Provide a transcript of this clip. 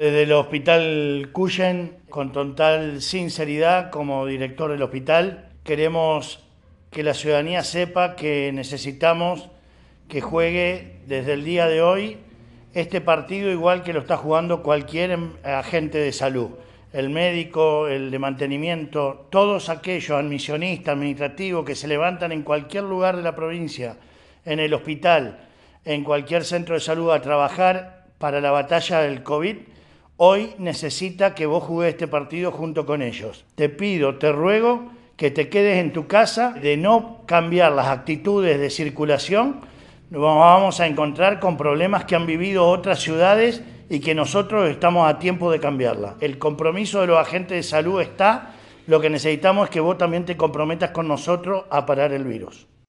desde el Hospital Cuyen, con total sinceridad como director del hospital, queremos que la ciudadanía sepa que necesitamos que juegue desde el día de hoy este partido igual que lo está jugando cualquier em, agente de salud, el médico, el de mantenimiento, todos aquellos admisionistas, administrativos que se levantan en cualquier lugar de la provincia, en el hospital, en cualquier centro de salud a trabajar para la batalla del COVID hoy necesita que vos jugues este partido junto con ellos. Te pido, te ruego que te quedes en tu casa, de no cambiar las actitudes de circulación, nos vamos a encontrar con problemas que han vivido otras ciudades y que nosotros estamos a tiempo de cambiarla. El compromiso de los agentes de salud está, lo que necesitamos es que vos también te comprometas con nosotros a parar el virus.